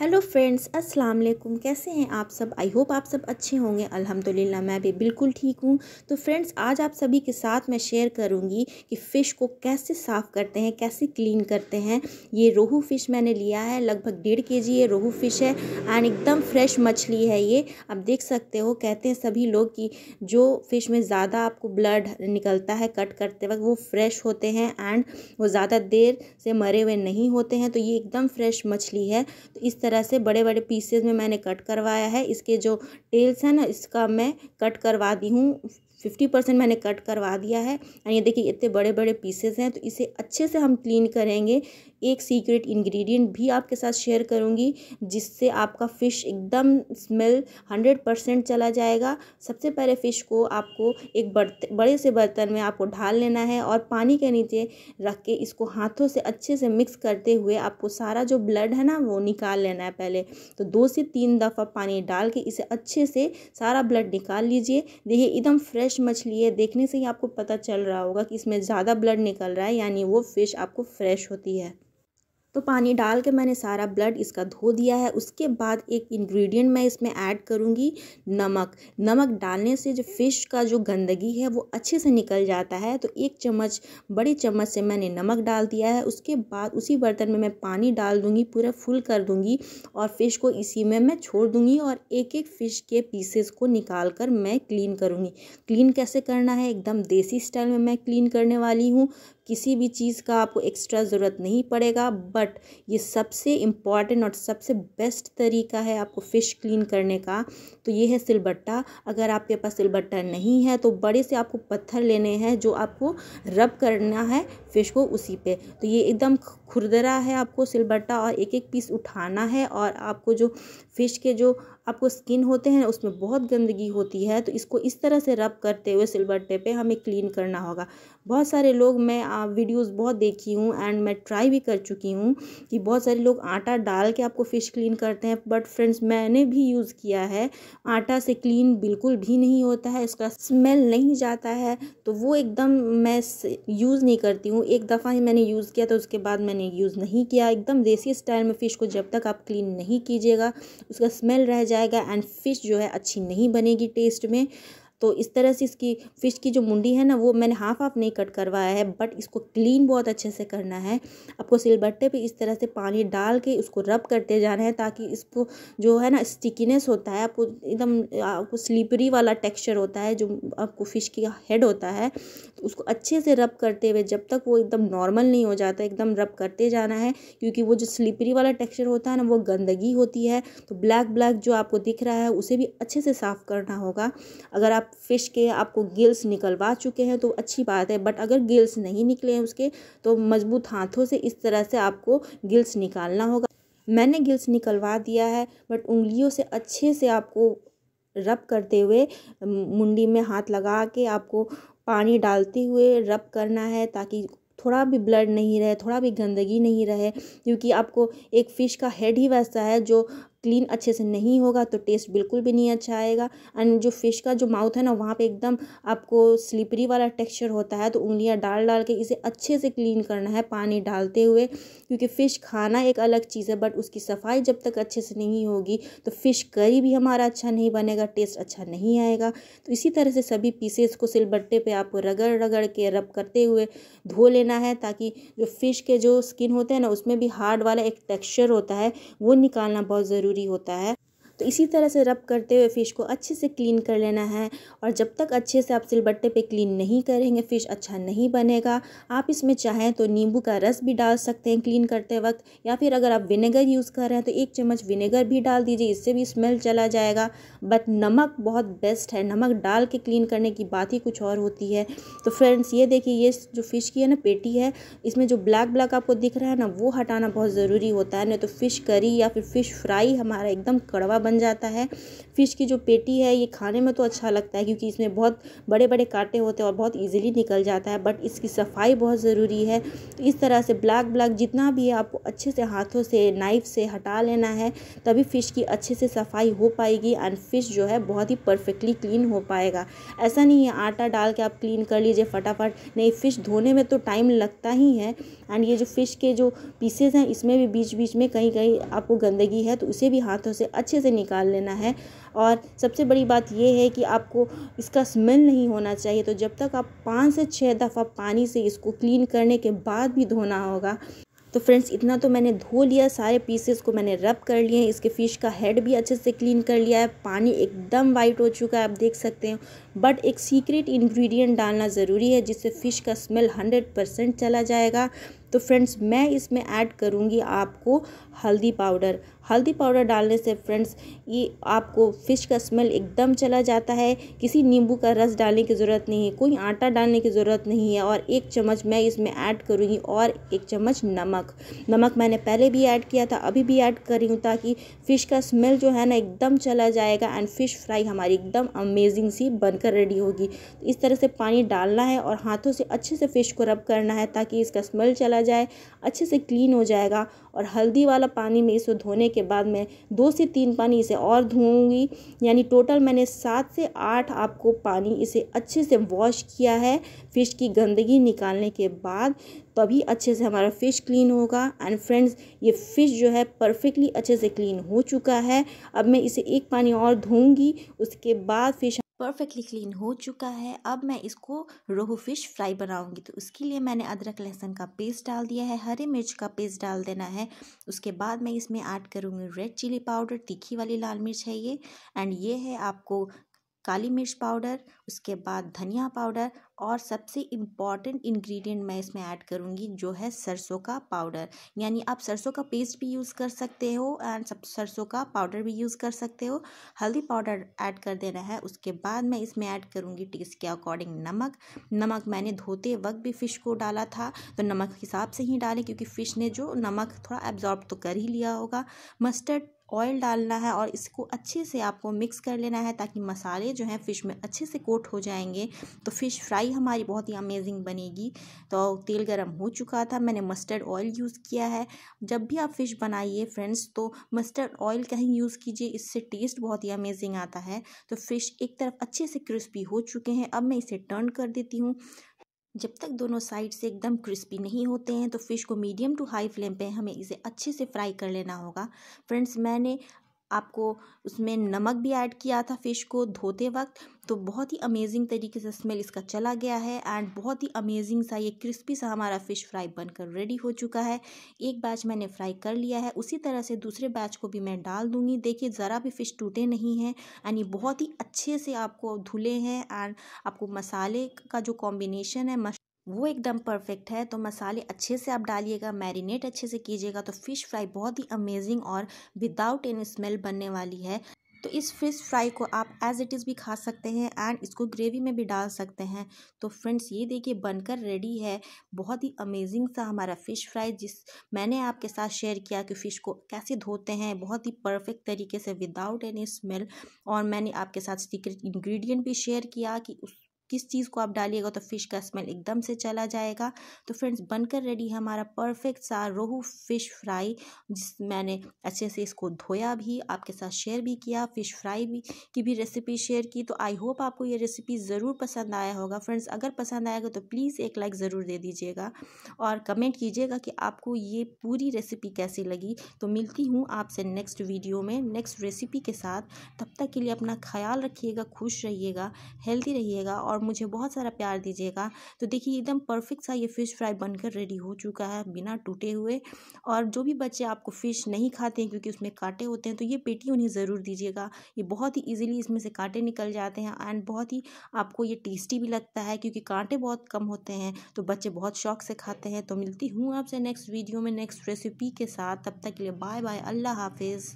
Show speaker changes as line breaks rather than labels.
hello friends अस्सलाम वालेकुम कैसे हैं आप सब आई होप आप सब अच्छे होंगे अल्हम्दुलिल्लाह मैं भी बिल्कुल ठीक हूँ तो फ्रेंड्स आज आप सभी के साथ मैं शेयर करूँगी कि फ़िश को कैसे साफ़ करते हैं कैसे क्लीन करते हैं ये रोहू फ़िश मैंने लिया है लगभग डेढ़ के जी ये रोहू फ़िश है एंड एकदम फ्रेश मछली है ये आप देख सकते हो कहते हैं सभी लोग कि जो फ़िश में ज़्यादा आपको ब्लड निकलता है कट करते वक्त वो फ्रेश होते हैं एंड वो ज़्यादा देर से मरे हुए नहीं होते हैं तो ये एकदम फ्रेश मछली है तो इस तरह से बड़े बड़े पीसेज में मैंने कट करवाया है इसके जो टेल्स हैं ना इसका मैं कट करवा दी हूँ फिफ्टी परसेंट मैंने कट करवा दिया है और ये देखिए इतने बड़े बड़े पीसेस हैं तो इसे अच्छे से हम क्लीन करेंगे एक सीक्रेट इंग्रेडिएंट भी आपके साथ शेयर करूँगी जिससे आपका फ़िश एकदम स्मेल हंड्रेड परसेंट चला जाएगा सबसे पहले फ़िश को आपको एक बर्तन बड़े से बर्तन में आपको ढाल लेना है और पानी के नीचे रख के इसको हाथों से अच्छे से मिक्स करते हुए आपको सारा जो ब्लड है ना वो निकाल लेना है पहले तो दो से तीन दफ़ा पानी डाल के इसे अच्छे से सारा ब्लड निकाल लीजिए देखिए एकदम फ्रेश फ्रेश मछली है देखने से ही आपको पता चल रहा होगा कि इसमें ज़्यादा ब्लड निकल रहा है यानी वो फ़िश आपको फ्रेश होती है तो पानी डाल के मैंने सारा ब्लड इसका धो दिया है उसके बाद एक इंग्रेडिएंट मैं इसमें ऐड करूँगी नमक नमक डालने से जो फ़िश का जो गंदगी है वो अच्छे से निकल जाता है तो एक चम्मच बड़ी चम्मच से मैंने नमक डाल दिया है उसके बाद उसी बर्तन में मैं पानी डाल दूँगी पूरा फुल कर दूँगी और फ़िश को इसी में मैं छोड़ दूँगी और एक एक फ़िश के पीसेस को निकाल कर मैं क्लीन करूँगी क्लीन कैसे करना है एकदम देसी स्टाइल में मैं क्लीन करने वाली हूँ किसी भी चीज़ का आपको एक्स्ट्रा ज़रूरत नहीं पड़ेगा बट ये सबसे इम्पॉर्टेंट और सबसे बेस्ट तरीका है आपको फ़िश क्लीन करने का तो ये है सिलबट्टा अगर आपके पास सिलबट्टा नहीं है तो बड़े से आपको पत्थर लेने हैं जो आपको रब करना है फ़िश को उसी पे तो ये एकदम खुरदरा है आपको सिलबट्टा और एक एक पीस उठाना है और आपको जो फ़िश के जो आपको स्किन होते हैं उसमें बहुत गंदगी होती है तो इसको इस तरह से रब करते हुए सिल्वर टेप पे हमें क्लीन करना होगा बहुत सारे लोग मैं वीडियोस बहुत देखी हूँ एंड मैं ट्राई भी कर चुकी हूँ कि बहुत सारे लोग आटा डाल के आपको फ़िश क्लीन करते हैं बट फ्रेंड्स मैंने भी यूज़ किया है आटा से क्लीन बिल्कुल भी नहीं होता है इसका स्मेल नहीं जाता है तो वो एकदम मैं यूज़ नहीं करती हूँ एक दफ़ा ही मैंने यूज़ किया तो उसके बाद मैंने यूज़ नहीं किया एकदम देसी स्टाइल में फ़िश को जब तक आप क्लीन नहीं कीजिएगा उसका स्मेल रह जाएगा एंड फ़िश जो है अच्छी नहीं बनेगी टेस्ट में तो इस तरह से इसकी फ़िश की जो मुंडी है ना वो मैंने हाफ हाफ नहीं कट करवाया है बट इसको क्लीन बहुत अच्छे से करना है आपको सिलबट्टे पे इस तरह से पानी डाल के उसको रब करते जाना है ताकि इसको जो है ना स्टिकीनेस होता है आपको एकदम आपको स्लीपरी वाला टेक्स्चर होता है जो आपको फ़िश की हेड होता है तो उसको अच्छे से रब करते हुए जब तक वो एकदम नॉर्मल नहीं हो जाता एकदम रब करते जाना है क्योंकि वो जो स्लीपरी वाला टेक्स्चर होता है ना वो गंदगी होती है तो ब्लैक ब्लैक जो आपको दिख रहा है उसे भी अच्छे से साफ़ करना होगा अगर आप फ़िश के आपको गिल्स निकलवा चुके हैं तो अच्छी बात है बट अगर गिल्स नहीं निकले हैं उसके तो मज़बूत हाथों से इस तरह से आपको गिल्स निकालना होगा मैंने गिल्स निकलवा दिया है बट उंगलियों से अच्छे से आपको रब करते हुए मुंडी में हाथ लगा के आपको पानी डालते हुए रब करना है ताकि थोड़ा भी ब्लड नहीं रहे थोड़ा भी गंदगी नहीं रहे क्योंकि आपको एक फ़िश का हेड ही वैसा है जो क्लीन अच्छे से नहीं होगा तो टेस्ट बिल्कुल भी नहीं अच्छा आएगा एंड जो फ़िश का जो माउथ है ना वहाँ पे एकदम आपको स्लिपरी वाला टेक्सचर होता है तो उंगलियाँ डाल डाल के इसे अच्छे से क्लीन करना है पानी डालते हुए क्योंकि फ़िश खाना एक अलग चीज़ है बट उसकी सफाई जब तक अच्छे से नहीं होगी तो फ़िश करी भी हमारा अच्छा नहीं बनेगा टेस्ट अच्छा नहीं आएगा तो इसी तरह से सभी पीसेस को सिलबट्टे पर आपको रगड़ रगड़ के रब करते हुए धो लेना है ताकि जो फ़िश के जो स्किन होते हैं ना उसमें भी हार्ड वाला एक टेक्स्चर होता है वो निकालना बहुत ज़रूरी ज़रूरी होता है तो इसी तरह से रब करते हुए फ़िश को अच्छे से क्लीन कर लेना है और जब तक अच्छे से आप सिलबट्टे पे क्लीन नहीं करेंगे फ़िश अच्छा नहीं बनेगा आप इसमें चाहें तो नींबू का रस भी डाल सकते हैं क्लीन करते वक्त या फिर अगर आप विनेगर यूज़ कर रहे हैं तो एक चम्मच विनेगर भी डाल दीजिए इससे भी स्मेल चला जाएगा बट नमक बहुत बेस्ट है नमक डाल के क्लीन करने की बात ही कुछ और होती है तो फ्रेंड्स ये देखिए ये जो फ़िश की है ना पेटी है इसमें जो ब्लैक ब्लैक आपको दिख रहा है ना वो हटाना बहुत ज़रूरी होता है नहीं तो फ़िश करी या फिर फ़िश फ्राई हमारा एकदम कड़वा बन जाता है फ़िश की जो पेटी है ये खाने में तो अच्छा लगता है क्योंकि इसमें बहुत बड़े बड़े कांटे होते हैं और बहुत ईजिली निकल जाता है बट इसकी सफाई बहुत ज़रूरी है तो इस तरह से ब्लैक ब्लैक जितना भी है आपको अच्छे से हाथों से नाइफ से हटा लेना है तभी फ़िश की अच्छे से सफाई हो पाएगी एंड फ़िश जो है बहुत ही परफेक्टली क्लीन हो पाएगा ऐसा नहीं है आटा डाल के आप क्लीन कर लीजिए फटाफट नहीं फ़िश धोने में तो टाइम लगता ही है एंड ये जो फ़िश के जो पीसेज हैं इसमें भी बीच बीच में कहीं कहीं आपको गंदगी है तो उसे भी हाथों से अच्छे से निकाल लेना है और सबसे बड़ी बात यह है कि आपको इसका स्मेल नहीं होना चाहिए तो जब तक आप पाँच से छः दफ़ा पानी से इसको क्लीन करने के बाद भी धोना होगा तो फ्रेंड्स इतना तो मैंने धो लिया सारे पीसेस को मैंने रब कर लिए इसके फ़िश का हेड भी अच्छे से क्लीन कर लिया है पानी एकदम वाइट हो चुका है आप देख सकते हैं बट एक सीक्रेट इंग्रेडिएंट डालना ज़रूरी है जिससे फ़िश का स्मेल हंड्रेड परसेंट चला जाएगा तो फ्रेंड्स मैं इसमें ऐड करूँगी आपको हल्दी पाउडर हल्दी पाउडर डालने से फ्रेंड्स ये आपको फ़िश का स्मेल एकदम चला जाता है किसी नींबू का रस डालने की ज़रूरत नहीं है कोई आटा डालने की ज़रूरत नहीं है और एक चम्मच मैं इसमें ऐड करूँगी और एक चम्मच नमक नमक मैंने पहले भी ऐड किया था अभी भी ऐड कर रही हूँ ताकि फ़िश का स्मेल जो है ना एकदम चला जाएगा एंड फ़िश फ्राई हमारी एकदम अमेजिंग सी बन बनकर रेडी होगी तो इस तरह से पानी डालना है और हाथों से अच्छे से फ़िश को रब करना है ताकि इसका स्मेल चला जाए अच्छे से क्लीन हो जाएगा और हल्दी वाला पानी में इसे धोने के बाद मैं दो से तीन पानी इसे और धोऊंगी यानी टोटल मैंने सात से आठ आपको पानी इसे अच्छे से वॉश किया है फ़िश की गंदगी निकालने के बाद तभी अच्छे से हमारा फ़िश क्लीन होगा एंड फ्रेंड्स ये फ़िश जो है परफेक्टली अच्छे से क्लीन हो चुका है अब मैं इसे एक पानी और धोऊंगी उसके बाद फ़िश परफेक्टली क्लीन हो चुका है अब मैं इसको रोहू फिश फ्राई बनाऊंगी तो उसके लिए मैंने अदरक लहसुन का पेस्ट डाल दिया है हरी मिर्च का पेस्ट डाल देना है उसके बाद मैं इसमें ऐड करूँगी रेड चिली पाउडर तीखी वाली लाल मिर्च है ये एंड ये है आपको काली मिर्च पाउडर उसके बाद धनिया पाउडर और सबसे इम्पॉर्टेंट इंग्रेडिएंट मैं इसमें ऐड करूँगी जो है सरसों का पाउडर यानी आप सरसों का पेस्ट भी यूज़ कर सकते हो एंड सब सरसों का पाउडर भी यूज़ कर सकते हो हल्दी पाउडर ऐड कर देना है उसके बाद मैं इसमें ऐड करूँगी टेस्ट के अकॉर्डिंग नमक नमक मैंने धोते वक्त भी फ़िश को डाला था तो नमक हिसाब से ही डालें क्योंकि फ़िश ने जो नमक थोड़ा एब्जॉर्ब तो कर ही लिया होगा मस्टर्ड ऑयल डालना है और इसको अच्छे से आपको मिक्स कर लेना है ताकि मसाले जो हैं फ़िश में अच्छे से कोट कोट हो जाएंगे तो फ़िश फ्राई हमारी बहुत ही अमेजिंग बनेगी तो तेल गर्म हो चुका था मैंने मस्टर्ड ऑयल यूज़ किया है जब भी आप फ़िश बनाइए फ्रेंड्स तो मस्टर्ड ऑयल का यूज़ कीजिए इससे टेस्ट बहुत ही अमेजिंग आता है तो फ़िश एक तरफ अच्छे से क्रिस्पी हो चुके हैं अब मैं इसे टर्न कर देती हूँ जब तक दोनों साइड से एकदम क्रिस्पी नहीं होते हैं तो फ़िश को मीडियम टू हाई फ्लेम पे हमें इसे अच्छे से फ्राई कर लेना होगा फ्रेंड्स मैंने आपको उसमें नमक भी ऐड किया था फ़िश को धोते वक्त तो बहुत ही अमेजिंग तरीके से स्मेल इसका चला गया है एंड बहुत ही अमेजिंग सा ये क्रिस्पी सा हमारा फ़िश फ्राई बनकर रेडी हो चुका है एक बैच मैंने फ्राई कर लिया है उसी तरह से दूसरे बैच को भी मैं डाल दूँगी देखिए ज़रा भी फ़िश टूटे नहीं हैं एंड ये बहुत ही अच्छे से आपको धुले हैं एंड आपको मसाले का जो कॉम्बिनेशन है वो एकदम परफेक्ट है तो मसाले अच्छे से आप डालिएगा मैरिनेट अच्छे से कीजिएगा तो फ़िश फ्राई बहुत ही अमेजिंग और विदाउट एनी स्मेल बनने वाली है तो इस फिश फ्राई को आप एज इट इज़ भी खा सकते हैं एंड इसको ग्रेवी में भी डाल सकते हैं तो फ्रेंड्स ये देखिए बनकर रेडी है बहुत ही अमेजिंग सा हमारा फ़िश फ्राई जिस मैंने आपके साथ शेयर किया कि फ़िश को कैसे धोते हैं बहुत ही परफेक्ट तरीके से विदाउट एनी स्मेल और मैंने आपके साथ सीक्रेट इंग्रेडिएंट भी शेयर किया कि उस किस चीज़ को आप डालिएगा तो फ़िश का स्मेल एकदम से चला जाएगा तो फ्रेंड्स बनकर रेडी है हमारा परफेक्ट सा रोहू फ़िश फ्राई जिस मैंने अच्छे से इसको धोया भी आपके साथ शेयर भी किया फ़िश फ्राई भी की भी रेसिपी शेयर की तो आई होप आपको ये रेसिपी ज़रूर पसंद आया होगा फ्रेंड्स अगर पसंद आएगा तो प्लीज़ एक लाइक ज़रूर दे दीजिएगा और कमेंट कीजिएगा कि आपको ये पूरी रेसिपी कैसी लगी तो मिलती हूँ आपसे नेक्स्ट वीडियो में नेक्स्ट रेसिपी के साथ तब तक के लिए अपना ख्याल रखिएगा खुश रहिएगा हेल्दी रहिएगा और आप मुझे बहुत सारा प्यार दीजिएगा तो देखिए एकदम परफेक्ट सा ये फ़िश फ्राई बनकर रेडी हो चुका है बिना टूटे हुए और जो भी बच्चे आपको फ़िश नहीं खाते हैं क्योंकि उसमें कांटे होते हैं तो ये पेटी उन्हें ज़रूर दीजिएगा ये बहुत ही ईजिली इसमें से कांटे निकल जाते हैं एंड बहुत ही आपको ये टेस्टी भी लगता है क्योंकि कांटे बहुत कम होते हैं तो बच्चे बहुत शौक से खाते हैं तो मिलती हूँ आपसे नेक्स्ट वीडियो में नेक्स्ट रेसिपी के साथ तब तक के लिए बाय बाय अल्लाह हाफिज़